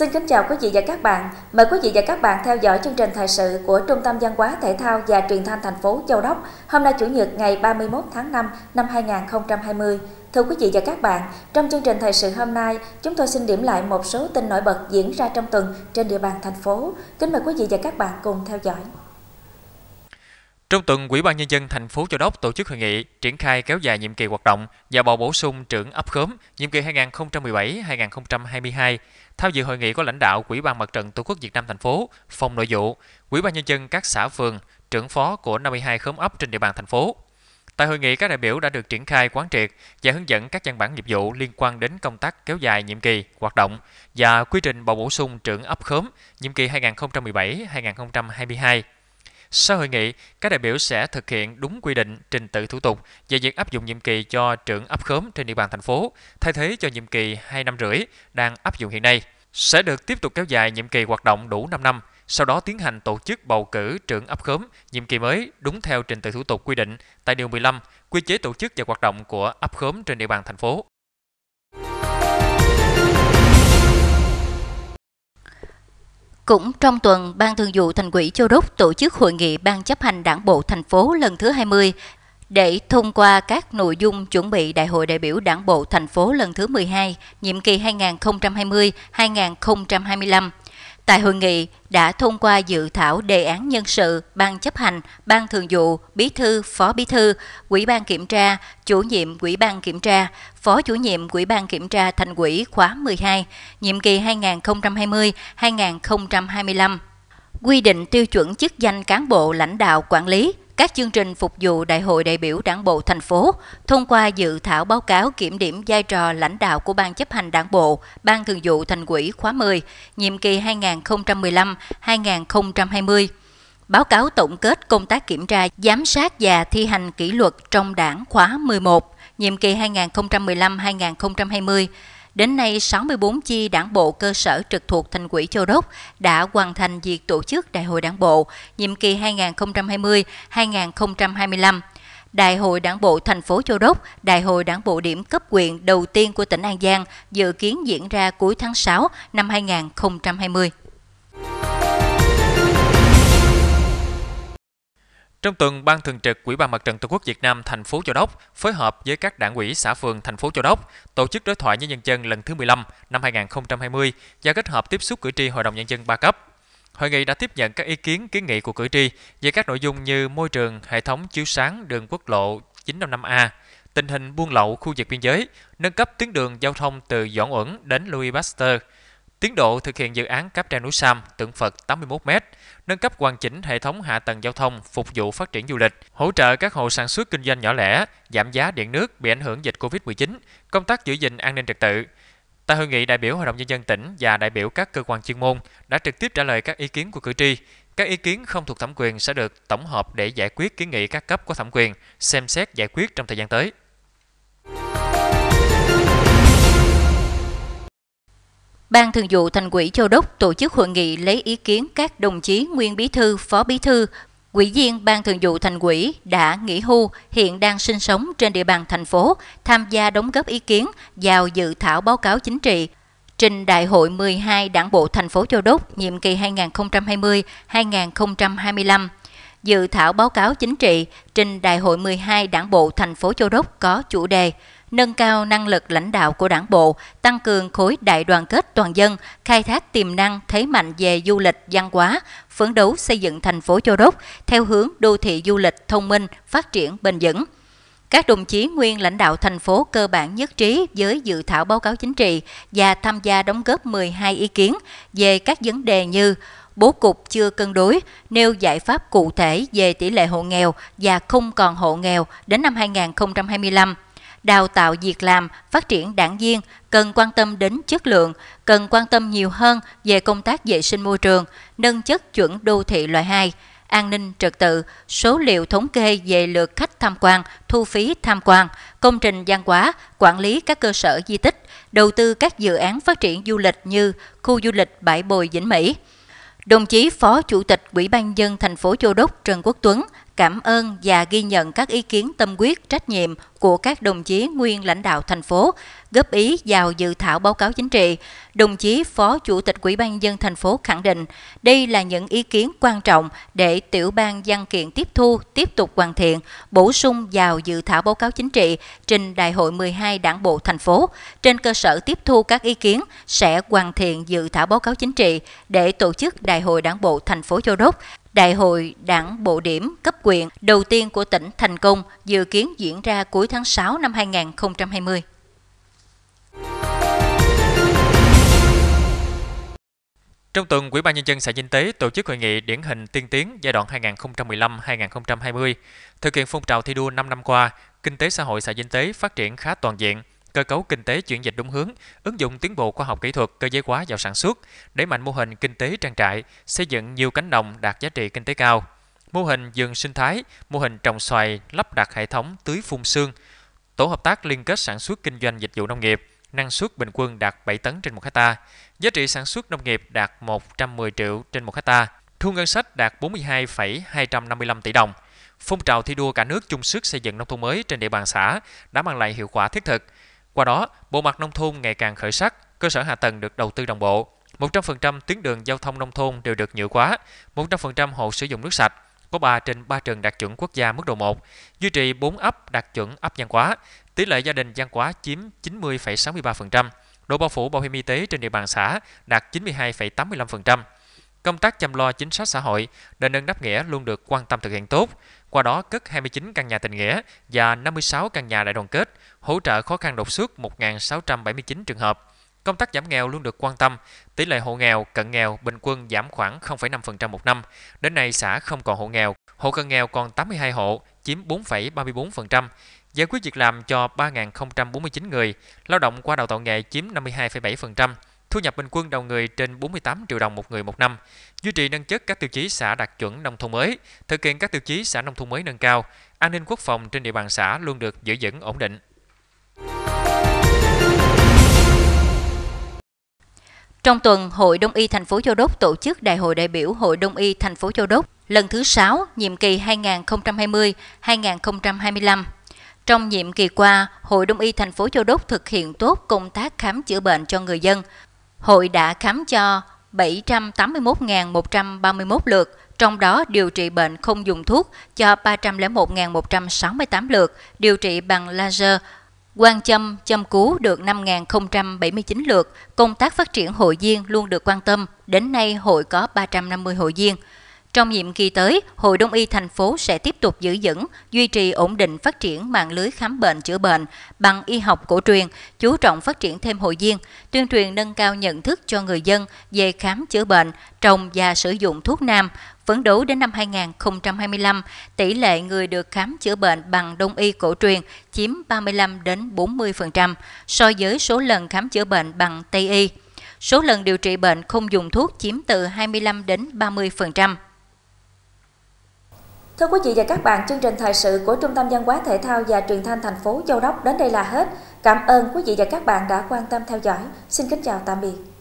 Xin kính chào quý vị và các bạn. Mời quý vị và các bạn theo dõi chương trình thời sự của Trung tâm Văn hóa Thể thao và Truyền thanh thành phố Châu Đốc. Hôm nay Chủ nhật ngày 31 tháng 5 năm 2020. Thưa quý vị và các bạn, trong chương trình thời sự hôm nay, chúng tôi xin điểm lại một số tin nổi bật diễn ra trong tuần trên địa bàn thành phố. Kính mời quý vị và các bạn cùng theo dõi. Trong tuần, Ủy ban nhân dân thành phố Châu Đốc tổ chức hội nghị triển khai kéo dài nhiệm kỳ hoạt động và bầu bổ sung trưởng ấp khóm nhiệm kỳ 2017-2022 Tham dự hội nghị có lãnh đạo Quỹ ban Mặt trận Tổ quốc Việt Nam thành phố, Phòng Nội vụ, Quỹ ban nhân dân các xã phường, trưởng phó của 52 khóm ấp trên địa bàn thành phố. Tại hội nghị, các đại biểu đã được triển khai quán triệt và hướng dẫn các văn bản nghiệp vụ liên quan đến công tác kéo dài nhiệm kỳ, hoạt động và quy trình bầu bổ sung trưởng ấp khóm nhiệm kỳ 2017-2022. Sau hội nghị, các đại biểu sẽ thực hiện đúng quy định trình tự thủ tục về việc áp dụng nhiệm kỳ cho trưởng ấp khóm trên địa bàn thành phố, thay thế cho nhiệm kỳ 2 năm rưỡi đang áp dụng hiện nay sẽ được tiếp tục kéo dài nhiệm kỳ hoạt động đủ 5 năm, sau đó tiến hành tổ chức bầu cử trưởng ấp khóm nhiệm kỳ mới đúng theo trình tự thủ tục quy định tại điều 15 quy chế tổ chức và hoạt động của ấp khóm trên địa bàn thành phố. Cũng trong tuần, Ban Thường vụ Thành ủy Châu Đốc tổ chức hội nghị Ban chấp hành Đảng bộ thành phố lần thứ 20 để thông qua các nội dung chuẩn bị Đại hội đại biểu Đảng bộ thành phố lần thứ 12, nhiệm kỳ 2020-2025. Tại hội nghị đã thông qua dự thảo đề án nhân sự, ban chấp hành, ban thường vụ, bí thư, phó bí thư, ủy ban kiểm tra, chủ nhiệm ủy ban kiểm tra, phó chủ nhiệm ủy ban kiểm tra thành ủy khóa 12, nhiệm kỳ 2020-2025 quy định tiêu chuẩn chức danh cán bộ lãnh đạo quản lý các chương trình phục vụ Đại hội đại biểu Đảng bộ thành phố thông qua dự thảo báo cáo kiểm điểm vai trò lãnh đạo của Ban chấp hành Đảng bộ, Ban Thường vụ Thành ủy khóa 10, nhiệm kỳ 2015-2020. Báo cáo tổng kết công tác kiểm tra, giám sát và thi hành kỷ luật trong Đảng khóa 11, nhiệm kỳ 2015-2020 Đến nay, 64 chi đảng bộ cơ sở trực thuộc thành quỹ Châu Đốc đã hoàn thành việc tổ chức Đại hội đảng bộ nhiệm kỳ 2020-2025. Đại hội Đảng bộ thành phố Châu Đốc, Đại hội Đảng bộ điểm cấp quyền đầu tiên của tỉnh An Giang dự kiến diễn ra cuối tháng 6 năm 2020. Trong tuần, Ban Thường trực Quỹ ban Mặt trận Tổ quốc Việt Nam thành phố Châu Đốc phối hợp với các đảng ủy xã phường thành phố Châu Đốc tổ chức đối thoại với nhân dân lần thứ 15 năm 2020 và kết hợp tiếp xúc cử tri Hội đồng nhân dân ba cấp. Hội nghị đã tiếp nhận các ý kiến kiến nghị của cử tri về các nội dung như môi trường, hệ thống chiếu sáng đường quốc lộ 955A, tình hình buôn lậu khu vực biên giới, nâng cấp tuyến đường giao thông từ Dõn Uẩn đến Louis Pasteur, Tiến độ thực hiện dự án cáp treo núi Sam tượng Phật 81m, nâng cấp hoàn chỉnh hệ thống hạ tầng giao thông phục vụ phát triển du lịch, hỗ trợ các hộ sản xuất kinh doanh nhỏ lẻ, giảm giá điện nước bị ảnh hưởng dịch Covid-19, công tác giữ gìn an ninh trật tự. Tại hội nghị đại biểu Hội đồng nhân dân tỉnh và đại biểu các cơ quan chuyên môn đã trực tiếp trả lời các ý kiến của cử tri. Các ý kiến không thuộc thẩm quyền sẽ được tổng hợp để giải quyết kiến nghị các cấp có thẩm quyền, xem xét giải quyết trong thời gian tới. Ban Thường vụ Thành ủy Châu Đốc tổ chức hội nghị lấy ý kiến các đồng chí Nguyên Bí Thư, Phó Bí Thư, Quỹ viên Ban Thường vụ Thành ủy đã nghỉ hưu, hiện đang sinh sống trên địa bàn thành phố, tham gia đóng góp ý kiến vào dự thảo báo cáo chính trị trình Đại hội 12 Đảng bộ thành phố Châu Đốc nhiệm kỳ 2020-2025 dự thảo báo cáo chính trị trình Đại hội 12 Đảng bộ thành phố Châu Đốc có chủ đề nâng cao năng lực lãnh đạo của đảng bộ, tăng cường khối đại đoàn kết toàn dân, khai thác tiềm năng thế mạnh về du lịch văn hóa, phấn đấu xây dựng thành phố Châu Đốc theo hướng đô thị du lịch thông minh, phát triển bền vững. Các đồng chí nguyên lãnh đạo thành phố cơ bản nhất trí với dự thảo báo cáo chính trị và tham gia đóng góp 12 ý kiến về các vấn đề như bố cục chưa cân đối, nêu giải pháp cụ thể về tỷ lệ hộ nghèo và không còn hộ nghèo đến năm 2025 đào tạo việc làm, phát triển đảng viên, cần quan tâm đến chất lượng, cần quan tâm nhiều hơn về công tác vệ sinh môi trường, nâng chất chuẩn đô thị loại 2, an ninh trật tự, số liệu thống kê về lượt khách tham quan, thu phí tham quan, công trình văn hóa, quản lý các cơ sở di tích, đầu tư các dự án phát triển du lịch như khu du lịch Bãi Bồi Vĩnh Mỹ. Đồng chí Phó Chủ tịch Ủy ban dân thành phố Châu Đốc Trần Quốc Tuấn cảm ơn và ghi nhận các ý kiến tâm quyết trách nhiệm của các đồng chí nguyên lãnh đạo thành phố góp ý vào dự thảo báo cáo chính trị. Đồng chí Phó Chủ tịch Ủy ban dân thành phố khẳng định đây là những ý kiến quan trọng để tiểu ban văn kiện tiếp thu tiếp tục hoàn thiện, bổ sung vào dự thảo báo cáo chính trị trình Đại hội 12 Đảng bộ thành phố. Trên cơ sở tiếp thu các ý kiến sẽ hoàn thiện dự thảo báo cáo chính trị để tổ chức Đại hội Đảng bộ thành phố Châu Đốc Đại hội đảng bộ điểm cấp quyền đầu tiên của tỉnh thành công dự kiến diễn ra cuối tháng 6 năm 2020. Trong tuần, Ủy ban nhân dân xã Vinh Tế tổ chức hội nghị điển hình tiên tiến giai đoạn 2015-2020, thực hiện phong trào thi đua 5 năm qua, kinh tế xã hội xã Vinh Tế phát triển khá toàn diện, cơ cấu kinh tế chuyển dịch đúng hướng, ứng dụng tiến bộ khoa học kỹ thuật cơ giới hóa vào sản xuất, đẩy mạnh mô hình kinh tế trang trại, xây dựng nhiều cánh đồng đạt giá trị kinh tế cao, mô hình vườn sinh thái, mô hình trồng xoài, lắp đặt hệ thống tưới phun sương, tổ hợp tác liên kết sản xuất kinh doanh dịch vụ nông nghiệp, năng suất bình quân đạt 7 tấn trên 1 hecta, giá trị sản xuất nông nghiệp đạt 110 triệu trên 1 hecta, thu ngân sách đạt 42,255 tỷ đồng. Phong trào thi đua cả nước chung sức xây dựng nông thôn mới trên địa bàn xã đã mang lại hiệu quả thiết thực – qua đó, bộ mặt nông thôn ngày càng khởi sắc, cơ sở hạ tầng được đầu tư đồng bộ. 100% tuyến đường giao thông nông thôn đều được nhựa quá, 100% hộ sử dụng nước sạch, có 3 trên 3 trường đạt chuẩn quốc gia mức độ 1, duy trì 4 ấp đạt chuẩn ấp Giang Quá, tỷ lệ gia đình Giang Quá chiếm 90,63%, độ bao phủ bảo hiểm y tế trên địa bàn xã đạt 92,85%. Công tác chăm lo chính sách xã hội, đền ơn đáp nghĩa luôn được quan tâm thực hiện tốt, qua đó cất 29 căn nhà tình nghĩa và 56 căn nhà đại đoàn kết, hỗ trợ khó khăn đột xuất 1.679 trường hợp. Công tác giảm nghèo luôn được quan tâm, tỷ lệ hộ nghèo, cận nghèo bình quân giảm khoảng 0,5% một năm. Đến nay xã không còn hộ nghèo, hộ cận nghèo còn 82 hộ, chiếm 4,34%, giải quyết việc làm cho 3.049 người, lao động qua đào tạo nghề chiếm 52,7%, thu nhập bình quân đầu người trên 48 triệu đồng một người một năm, duy trì nâng chất các tiêu chí xã đạt chuẩn nông thôn mới, thực hiện các tiêu chí xã nông thôn mới nâng cao, an ninh quốc phòng trên địa bàn xã luôn được giữ vững ổn định. Trong tuần, Hội Đông y thành phố Châu Đốc tổ chức Đại hội đại biểu Hội Đông y thành phố Châu Đốc lần thứ 6, nhiệm kỳ 2020-2025. Trong nhiệm kỳ qua, Hội Đông y thành phố Châu Đốc thực hiện tốt công tác khám chữa bệnh cho người dân, hội đã khám cho 781.131 lượt, trong đó điều trị bệnh không dùng thuốc cho 301.168 lượt, điều trị bằng laser Quan châm, châm cứu được 5.079 lượt, công tác phát triển hội viên luôn được quan tâm, đến nay hội có 350 hội viên. Trong nhiệm kỳ tới, Hội Đông y thành phố sẽ tiếp tục giữ vững, duy trì ổn định phát triển mạng lưới khám bệnh chữa bệnh bằng y học cổ truyền, chú trọng phát triển thêm hội viên, tuyên truyền nâng cao nhận thức cho người dân về khám chữa bệnh, trồng và sử dụng thuốc nam, phấn đấu đến năm 2025, tỷ lệ người được khám chữa bệnh bằng đông y cổ truyền chiếm 35 đến 40% so với số lần khám chữa bệnh bằng Tây y. Số lần điều trị bệnh không dùng thuốc chiếm từ 25 đến 30%. Thưa quý vị và các bạn, chương trình thời sự của Trung tâm Văn hóa Thể thao và Truyền thanh thành phố Châu Đốc đến đây là hết. Cảm ơn quý vị và các bạn đã quan tâm theo dõi. Xin kính chào tạm biệt.